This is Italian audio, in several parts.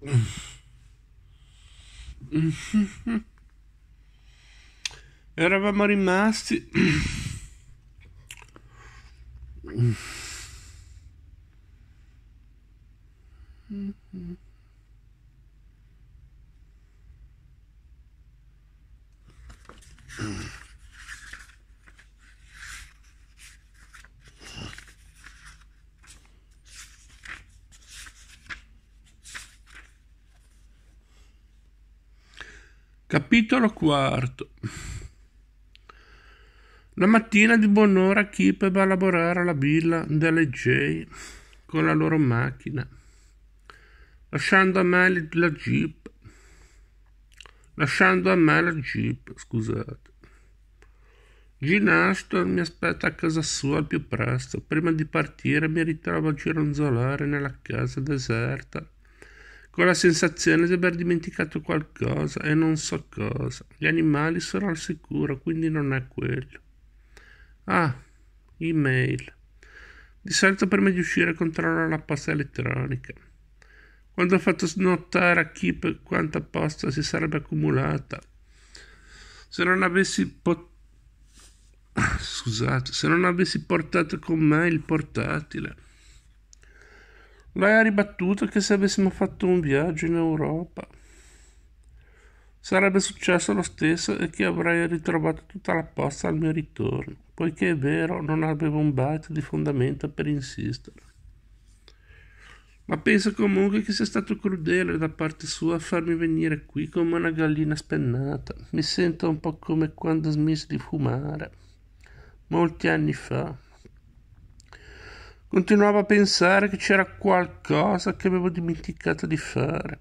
Mm. Eravamo rimasti Capitolo quarto. La mattina di buon'ora Kip va a lavorare alla villa delle J con la loro macchina, lasciando a me la jeep. Lasciando a me la jeep, scusate. Gin Ashton mi aspetta a casa sua al più presto. Prima di partire mi ritrovo a gironzolare nella casa deserta con la sensazione di aver dimenticato qualcosa e non so cosa. Gli animali sono al sicuro, quindi non è quello. Ah, email. Di solito prima di uscire controllo la posta elettronica. Quando ho fatto notare a Kip quanta posta si sarebbe accumulata, se non avessi potuto Scusate, se non avessi portato con me il portatile lei ha ribattuto che se avessimo fatto un viaggio in Europa sarebbe successo lo stesso e che avrei ritrovato tutta la posta al mio ritorno, poiché è vero non avevo un byte di fondamento per insistere. Ma penso comunque che sia stato crudele da parte sua farmi venire qui come una gallina spennata. Mi sento un po' come quando smisi di fumare, molti anni fa. Continuavo a pensare che c'era qualcosa che avevo dimenticato di fare.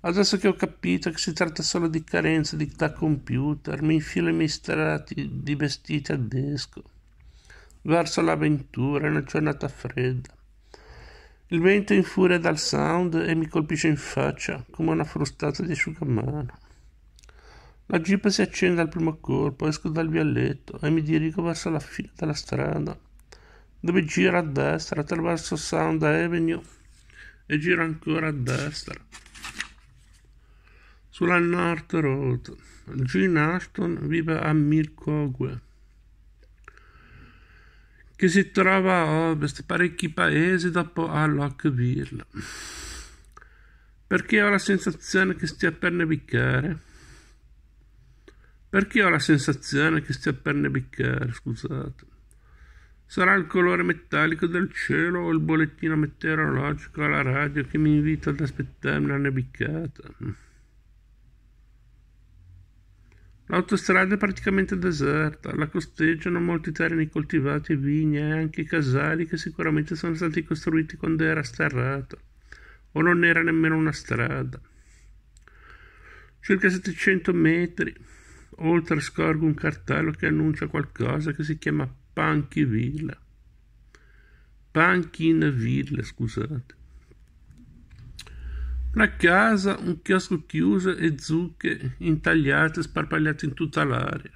Adesso che ho capito che si tratta solo di carenze di, da computer, mi infilo i miei strati di vestiti a desco verso l'avventura una giornata fredda. Il vento infuria dal sound e mi colpisce in faccia come una frustata di asciugamano. La jeep si accende al primo colpo, esco dal vialetto e mi dirigo verso la fine della strada dove gira a destra attraverso Sound Avenue e gira ancora a destra sulla North Road. Gene Ashton vive a Milkogwe che si trova a ovest, parecchi paesi dopo a Lockville. Perché ho la sensazione che stia per nevicare? Perché ho la sensazione che stia per nevicare, scusate. Sarà il colore metallico del cielo o il bollettino meteorologico alla radio che mi invita ad aspettare una nebicata? L'autostrada è praticamente deserta, la costeggiano molti terreni coltivati e vigne e anche casali che sicuramente sono stati costruiti quando era sterrata o non era nemmeno una strada. Circa 700 metri oltre scorgo un cartello che annuncia qualcosa che si chiama Panchivilla. Panchinavilla, scusate. Una casa, un chiosco chiuso e zucche intagliate sparpagliate in tutta l'area.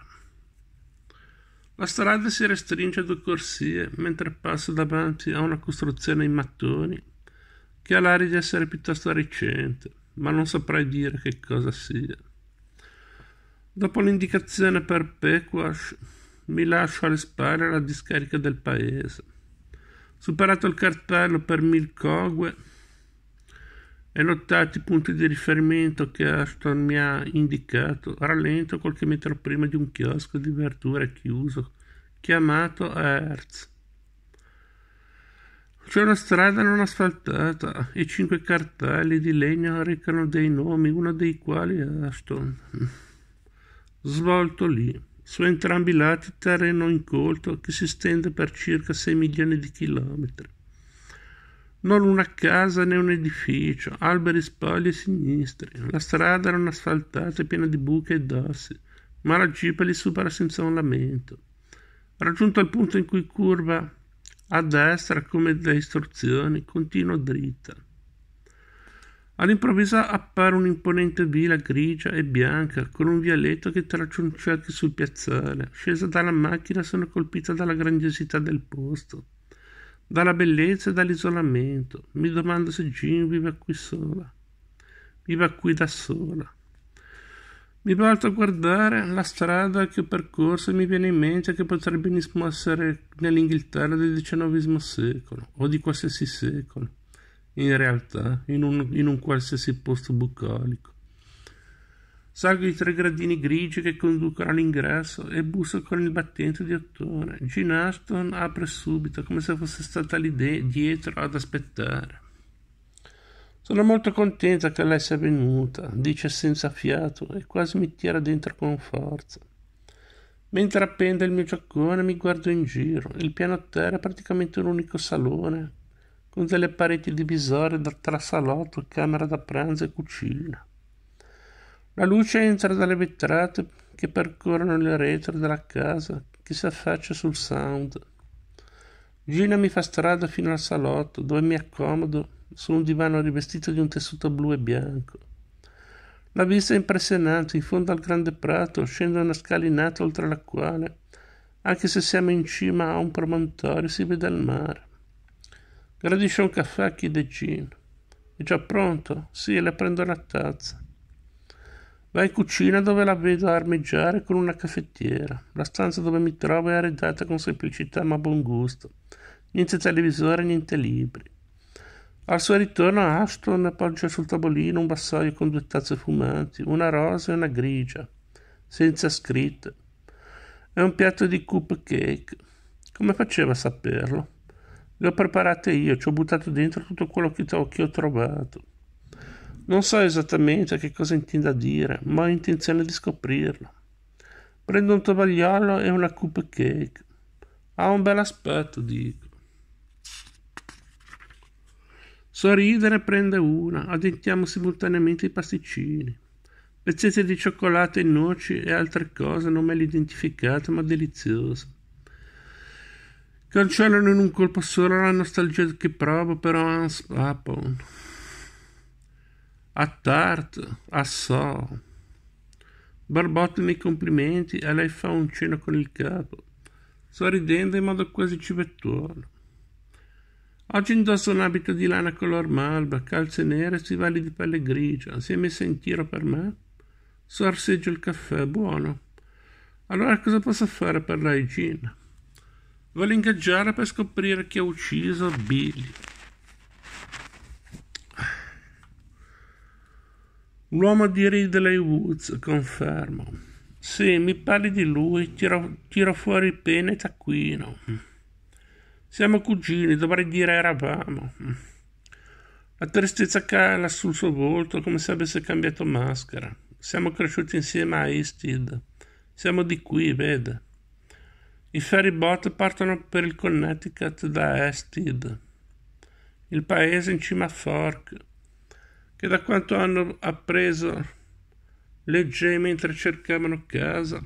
La strada si restringe a due corsie mentre passo davanti a una costruzione in mattoni che ha l'aria di essere piuttosto recente, ma non saprei dire che cosa sia. Dopo l'indicazione per Pequash, mi lascio alle spalle la discarica del paese. Superato il cartello per Milcogue e notati i punti di riferimento che Ashton mi ha indicato, rallento qualche metro prima di un chiosco di verdura chiuso, chiamato Hertz. C'è una strada non asfaltata e cinque cartelli di legno recano dei nomi, uno dei quali è Ashton. Svolto lì su entrambi i lati terreno incolto che si stende per circa 6 milioni di chilometri. Non una casa né un edificio, alberi spogli e sinistri. La strada era un'asfaltata piena di buche e dossi, ma la jeep li supera senza un lamento. Raggiunto il punto in cui curva a destra come da istruzioni, continua dritta. All'improvviso appare un'imponente villa grigia e bianca, con un vialetto che traccia un cerchio sul piazzale. Scesa dalla macchina sono colpita dalla grandiosità del posto, dalla bellezza e dall'isolamento. Mi domando se Jim vive qui sola. Viva qui da sola. Mi volto a guardare la strada che ho percorso e mi viene in mente che potrebbe benissimo essere nell'Inghilterra del XIX secolo o di qualsiasi secolo in realtà in un, in un qualsiasi posto bucolico. Salgo i tre gradini grigi che conducono all'ingresso e busso con il battente di ottone. Jean Ashton apre subito, come se fosse stata lì dietro ad aspettare. Sono molto contenta che lei sia venuta, dice senza fiato e quasi mi tira dentro con forza. Mentre appendo il mio giaccone mi guardo in giro. Il piano terra è praticamente un unico salone, con delle pareti divisorie tra salotto, camera da pranzo e cucina. La luce entra dalle vetrate che percorrono le retro della casa che si affaccia sul sound. Gina mi fa strada fino al salotto dove mi accomodo su un divano rivestito di un tessuto blu e bianco. La vista è impressionante, in fondo al grande prato scende una scalinata oltre la quale, anche se siamo in cima a un promontorio, si vede il mare. Gradisce un caffè a chi decina. È già pronto? Sì, le prendo la tazza. Va in cucina dove la vedo armeggiare con una caffettiera. La stanza dove mi trovo è arredata con semplicità ma buon gusto. Niente televisore, niente libri. Al suo ritorno Ashton appoggia sul tavolino un vassoio con due tazze fumanti, una rosa e una grigia, senza scritte. È un piatto di cupcake. Come faceva a saperlo? Le ho preparate io, ci ho buttato dentro tutto quello che, to- che ho trovato. Non so esattamente che cosa intenda dire, ma ho intenzione di scoprirlo. Prendo un tovagliolo e una cupcake. Ha un bel aspetto, dico. Sorridere prende una, addentiamo simultaneamente i pasticcini. Pezzetti di cioccolato e noci e altre cose non me le identificate, ma deliziose. Cancellano in un colpo solo la nostalgia che provo per Hans Apple. A Tart, a So. Barbotta miei complimenti e lei fa un cenno con il capo, sorridendo in modo quasi civettuolo. Oggi indossa un abito di lana color malva, calze nere e stivali di pelle grigia. Si è messa in tiro per me? Sorseggio il caffè, buono. Allora cosa posso fare per lei, Gina? Vuole ingaggiare per scoprire chi ha ucciso Billy. L'uomo di Ridley Woods, confermo. Sì, mi parli di lui, tiro, tiro fuori pene e taccuino. Siamo cugini, dovrei dire eravamo. La tristezza cala sul suo volto come se avesse cambiato maschera. Siamo cresciuti insieme a Istid. Siamo di qui, vede. I ferry boat partono per il Connecticut da Hastings, il paese in cima a Fork, che da quanto hanno appreso le leggeva mentre cercavano casa.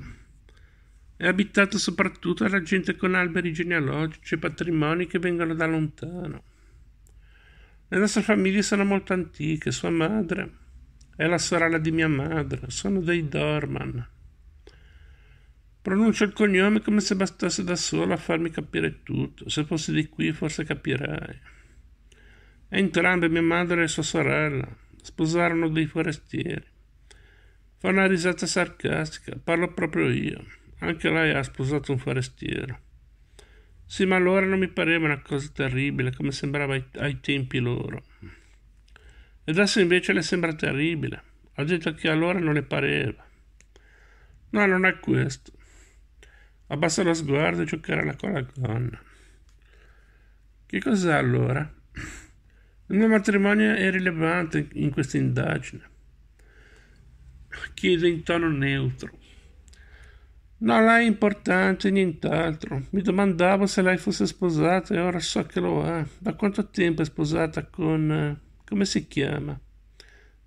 È abitato soprattutto dalla gente con alberi genealogici e patrimoni che vengono da lontano. Le nostre famiglie sono molto antiche. Sua madre è la sorella di mia madre, sono dei Dorman. Pronuncio il cognome come se bastasse da solo a farmi capire tutto. Se fossi di qui forse capirai. Entrambe mia madre e sua sorella sposarono dei forestieri. Fa una risata sarcastica, parlo proprio io. Anche lei ha sposato un forestiero. Sì, ma allora non mi pareva una cosa terribile come sembrava ai, ai tempi loro. E adesso invece le sembra terribile. Ha detto che allora non le pareva. No, non è questo. Abbassa lo sguardo e cioccherà con la gonna. Che cos'è allora? Il mio matrimonio è rilevante in questa indagine. Chiede in tono neutro. Non è importante nient'altro. Mi domandavo se lei fosse sposata e ora so che lo è. Da quanto tempo è sposata con... Eh, come si chiama?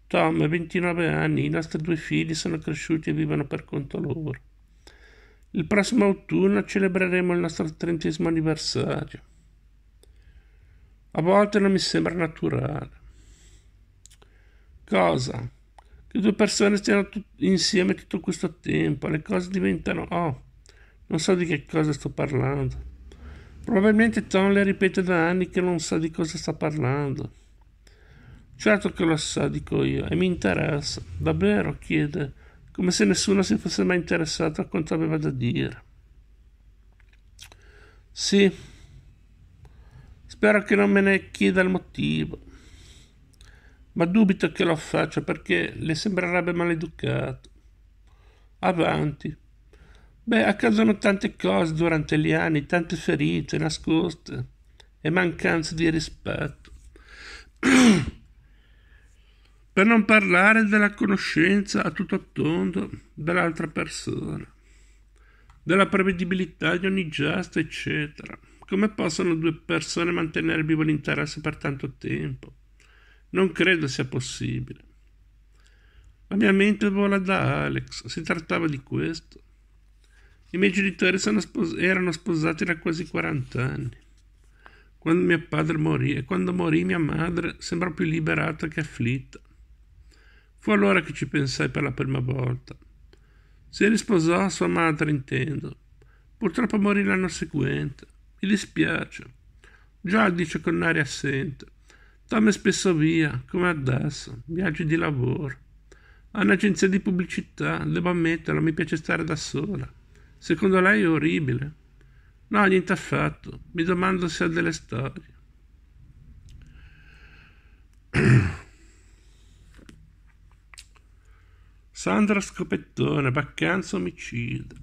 Tom, 29 anni, i nostri due figli sono cresciuti e vivono per conto loro. Il prossimo autunno celebreremo il nostro trentesimo anniversario. A volte non mi sembra naturale. Cosa? Che due persone stiano tut- insieme tutto questo tempo, le cose diventano... Oh, non so di che cosa sto parlando. Probabilmente Tom le ripete da anni che non sa di cosa sta parlando. Certo che lo sa, dico io, e mi interessa. Davvero? chiede come se nessuno si fosse mai interessato a quanto aveva da dire. Sì, spero che non me ne chieda il motivo, ma dubito che lo faccia perché le sembrerebbe maleducato. Avanti. Beh, accadono tante cose durante gli anni, tante ferite nascoste e mancanze di rispetto. Per non parlare della conoscenza a tutto tondo dell'altra persona, della prevedibilità di ogni gesto, eccetera. Come possono due persone mantenere vivo l'interesse per tanto tempo? Non credo sia possibile. La mia mente vola da Alex, si trattava di questo. I miei genitori spos- erano sposati da quasi 40 anni. Quando mio padre morì e quando morì mia madre sembrò più liberata che afflitta. Fu allora che ci pensai per la prima volta. Si risposò a sua madre, intendo. Purtroppo morì l'anno seguente. Mi dispiace. Già dice con aria assente. Tom è spesso via, come adesso, viaggi di lavoro. Ha un'agenzia di pubblicità, devo ammetterlo, mi piace stare da sola. Secondo lei è orribile. No, niente affatto. Mi domando se ha delle storie. Sandra Scopettone, Baccanza omicida.